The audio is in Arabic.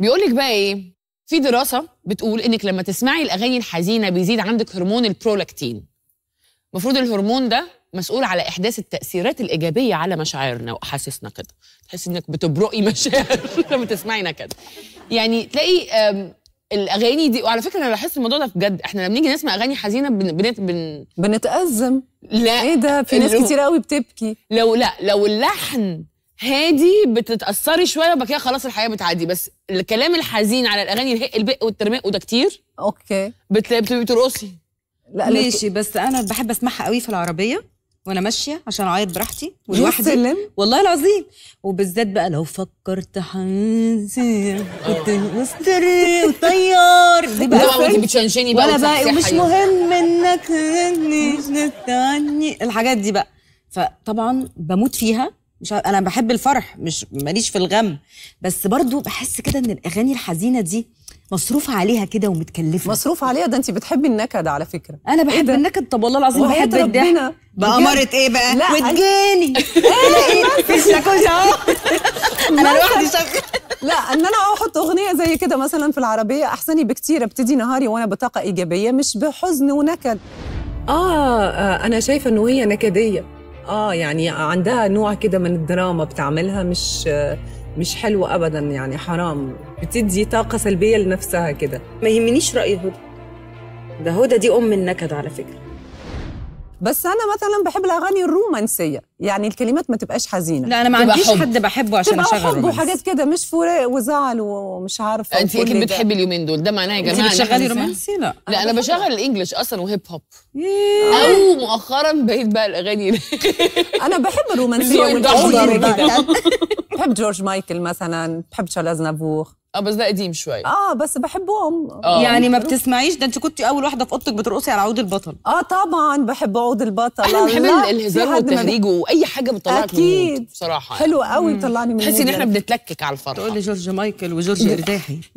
بيقول لك بقى ايه في دراسه بتقول انك لما تسمعي الاغاني الحزينه بيزيد عندك هرمون البرولاكتين المفروض الهرمون ده مسؤول على احداث التاثيرات الايجابيه على مشاعرنا واحاسيسنا كده تحس انك بتبرقي مشاعر لما تسمعينا كده يعني تلاقي الاغاني دي وعلى فكره انا بحس الموضوع ده بجد احنا لما نيجي نسمع اغاني حزينه بن بن بن بنتازم لا ايه ده في ناس كتير قوي بتبكي لو لا لو اللحن هادي بتتاثري شويه وبعد كده خلاص الحياه بتعدي بس الكلام الحزين على الاغاني الهق البق والترمق وده كتير اوكي بتبقي بترقصي لا ماشي بس انا بحب اسمعها قوي في العربيه وانا ماشيه عشان اعيط براحتي ولوحدي والله العظيم وبالذات بقى لو فكرت حنسى كنت مستري وطيار دي بقى وانت بتشنشني بقى بقى ومش مهم انك مش الحاجات دي بقى فطبعا بموت فيها مش انا بحب الفرح مش ماليش في الغم بس برضو بحس كده ان الاغاني الحزينه دي مصروف عليها كده ومتكلفه مصروف عليها ده انت بتحبي النكد على فكره انا بحب إيه النكد طب والله العظيم بحب الضحك بأمارة ايه بقى لا وتجاني إيه، في الشاكوش اهو انا لوحدي شغاله لا ان انا احط اغنيه زي كده مثلا في العربيه احسن بكتير ابتدي نهاري وانا بطاقه ايجابيه مش بحزن ونكد اه, آه، انا شايفه انه هي نكديه اه يعني عندها نوع كده من الدراما بتعملها مش مش حلوة أبدا يعني حرام بتدي طاقة سلبية لنفسها كده ما يهمنيش رأي هدى ده هدى دي أم النكد على فكرة بس انا مثلا بحب الاغاني الرومانسيه يعني الكلمات ما تبقاش حزينه لا انا ما عنديش حد بحبه عشان اشغل حب وحاجات كده مش فراق وزعل ومش عارفه انت اكيد بتحبي اليومين دول ده معناه يا جماعه انت بتشغلي رومانسي لا لا انا بشغل الانجليش اصلا وهيب هوب او مؤخرا بقيت بقى الاغاني انا بحب الرومانسيه والعودة بحب جورج مايكل مثلا بحب تشارلز نافور اه بس ده قديم شوي اه بس بحبهم آه. يعني ما بتسمعيش ده انت كنت اول واحده في اوضتك بترقصي على عود البطل اه طبعا بحب عود البطل انا بحب الهزار والتهريج واي حاجه بتطلعك اكيد من بصراحه يعني. حلو قوي بتطلعني من تحسي ان احنا يعني. بنتلكك على الفرحه تقول لي جورج مايكل وجورج ارداحي